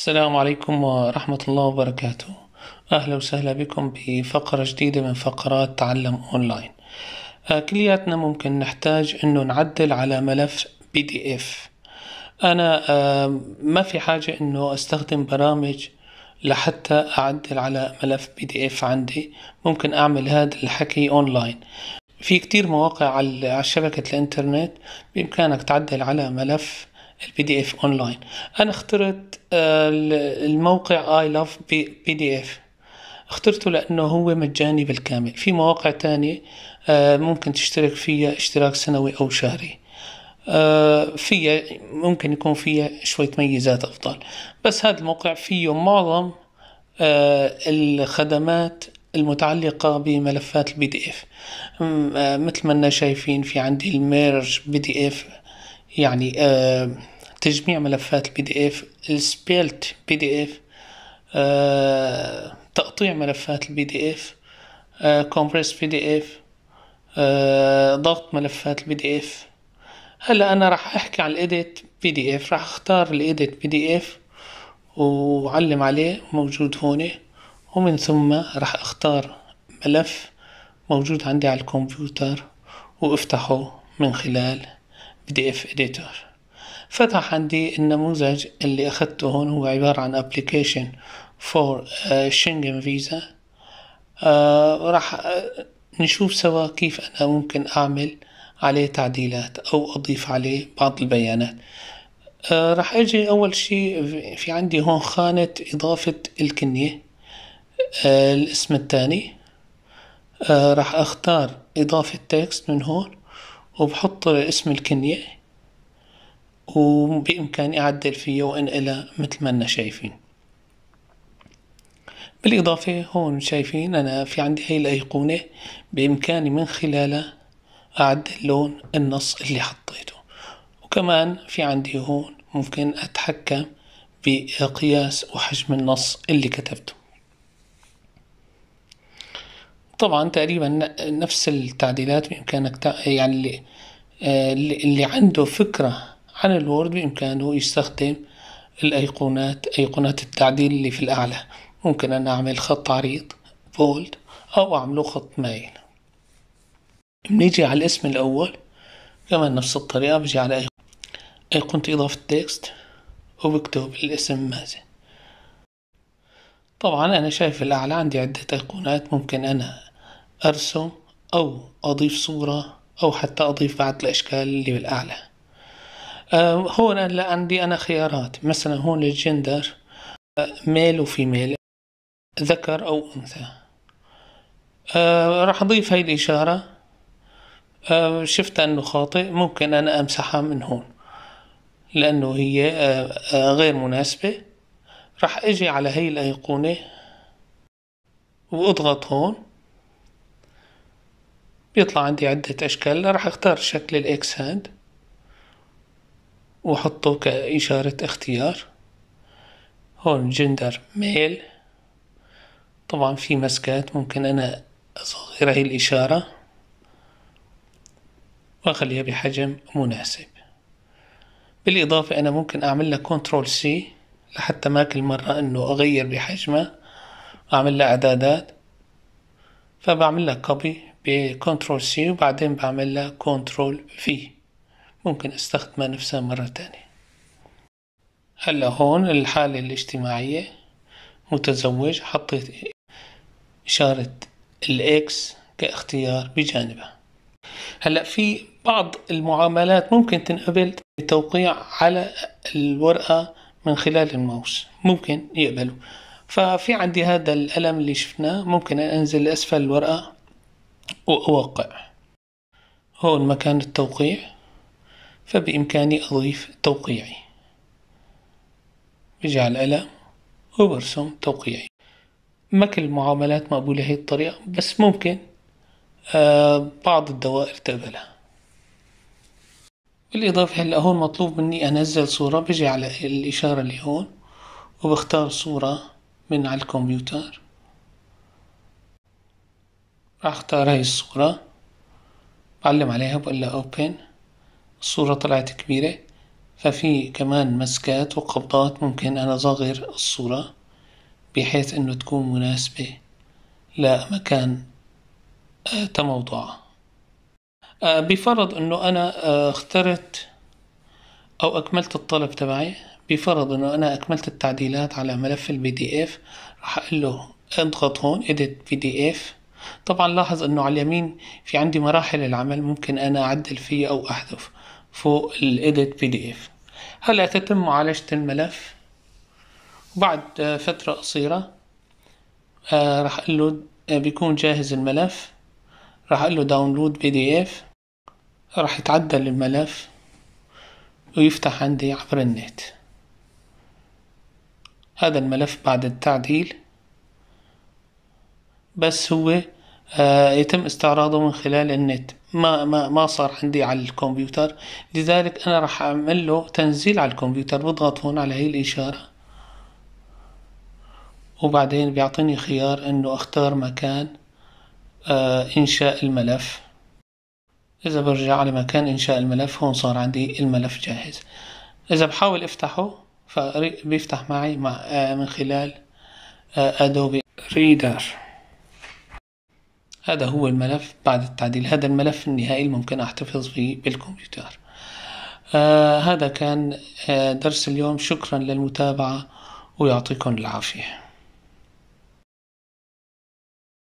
السلام عليكم ورحمة الله وبركاته أهلا وسهلا بكم بفقرة جديدة من فقرات تعلم أونلاين آه، كلياتنا ممكن نحتاج أنه نعدل على ملف بي دي إف أنا ما في حاجة أنه أستخدم برامج لحتى أعدل على ملف بي دي إف عندي ممكن أعمل هذا الحكي أونلاين في كتير مواقع على شبكة الإنترنت بإمكانك تعدل على ملف البي دي اف اونلاين انا اخترت آه، الموقع اي لاف بي دي اف اخترته لانه هو مجاني بالكامل في مواقع تانية آه، ممكن تشترك فيها اشتراك سنوي او شهري آه، فيها ممكن يكون فيها شوية ميزات افضل بس هذا الموقع فيه معظم الخدمات المتعلقة بملفات البي دي اف مثل ما شايفين في عندي الميرج بي دي اف يعني آه، تجميع ملفات البي دي اف السبيلت بي دي اف تقطيع ملفات البي دي اف كومبريس بي دي اف ضغط ملفات البي دي اف هلا انا راح احكي على الايديت بي دي اف راح اختار الايديت بي دي اف وعلم عليه موجود هون ومن ثم راح اختار ملف موجود عندي على الكمبيوتر وافتحه من خلال بي اف اديتور فتح عندي النموذج اللي اخذته هون هو عبارة عن application for Schengen visa آه، راح آه، نشوف سوا كيف انا ممكن اعمل عليه تعديلات او اضيف عليه بعض البيانات آه، راح اجي اول شيء في عندي هون خانة اضافة الكنية الاسم الثاني راح اختار اضافة تكست من هون وبحط اسم الكنية وبإمكاني أعدل فيه وأنقله مثل ما أنا شايفين بالإضافة هون شايفين أنا في عندي هاي الأيقونة بإمكاني من خلالها أعدل لون النص اللي حطيته وكمان في عندي هون ممكن أتحكم بقياس وحجم النص اللي كتبته طبعا تقريبا نفس التعديلات بإمكانك يعني آه، اللي, اللي عنده فكرة عن الوورد بإمكانه يستخدم الأيقونات أيقونات التعديل اللي في الأعلى ممكن أن أعمل خط عريض بولد أو أعمله خط مايل بنيجي على الاسم الأول كمان نفس الطريقة بجي على أيقونة إضافة تكست وبكتب الاسم مازن طبعا أنا شايف الأعلى عندي عدة أيقونات ممكن أنا أرسم أو أضيف صورة أو حتى أضيف بعض الأشكال اللي بالأعلى أه هون هلا عندي أنا خيارات مثلا هون الجندر ميل آه، وفيميل ذكر أو أنثى أه راح أضيف هاي الإشارة أه شفت أنه خاطئ ممكن أنا أمسحها من هون لأنه هي آه، آه، غير مناسبة راح أجي على هاي الأيقونة وأضغط هون بيطلع عندي عدة أشكال راح أختار شكل الإكس هاند وأحطه كإشارة اختيار هون جندر ميل طبعا في مسكات ممكن أنا أصغر هاي الإشارة وأخليها بحجم مناسب بالإضافة أنا ممكن أعمل لها كنترول سي لحتى ما كل مرة إنه أغير بحجمها أعمل لها إعدادات فبعمل لها كوبي بكنترول سي وبعدين بعمل لها كنترول في ممكن استخدمها نفسها مرة تانية هلا هون الحالة الاجتماعية متزوج حطيت إشارة الإكس كاختيار بجانبها هلا في بعض المعاملات ممكن تنقبل بتوقيع على الورقة من خلال الماوس ممكن يقبلوا ففي عندي هذا الألم اللي شفناه ممكن أنزل أسفل الورقة وأوقع هون مكان التوقيع فبإمكاني أضيف توقيعي بجعل علامة وبرسم توقيعي ما كل المعاملات مقبولة هي الطريقة بس ممكن آه بعض الدوائر تقبلها بالإضافة هلا هون مطلوب مني أنزل صورة بجي على الإشارة اللي هون وبختار صورة من على الكمبيوتر راح اختار هاي الصورة بعلم عليها بقول لها open الصورة طلعت كبيرة ففي كمان مسكات وقبضات ممكن أنا أصغر الصورة بحيث إنه تكون مناسبة لمكان آه، تموضع آه، بفرض إنه أنا آه، اخترت أو أكملت الطلب تبعي بفرض إنه أنا أكملت التعديلات على ملف البي دي إف راح أقول له اضغط هون edit pdf طبعا لاحظ انه على اليمين في عندي مراحل العمل ممكن انا اعدل فيها او احذف فوق الايديت بي دي اف هلا تتم معالجة الملف وبعد آه، فترة قصيرة آه، راح اقول له آه، بيكون جاهز الملف راح اقول له داونلود بي دي اف راح يتعدل الملف ويفتح عندي عبر النت هذا الملف بعد التعديل بس هو آه، يتم استعراضه من خلال النت ما ما ما صار عندي على الكمبيوتر لذلك انا راح اعمل له تنزيل على الكمبيوتر بضغط هون على هي الاشاره وبعدين بيعطيني خيار انه اختار مكان آه، انشاء الملف اذا برجع على مكان انشاء الملف هون صار عندي الملف جاهز اذا بحاول افتحه فبيفتح معي مع آه، من خلال ادوبي ريدر هذا هو الملف بعد التعديل هذا الملف النهائي الممكن أحتفظ فيه بالكمبيوتر آه هذا كان آه درس اليوم شكرا للمتابعة ويعطيكم العافية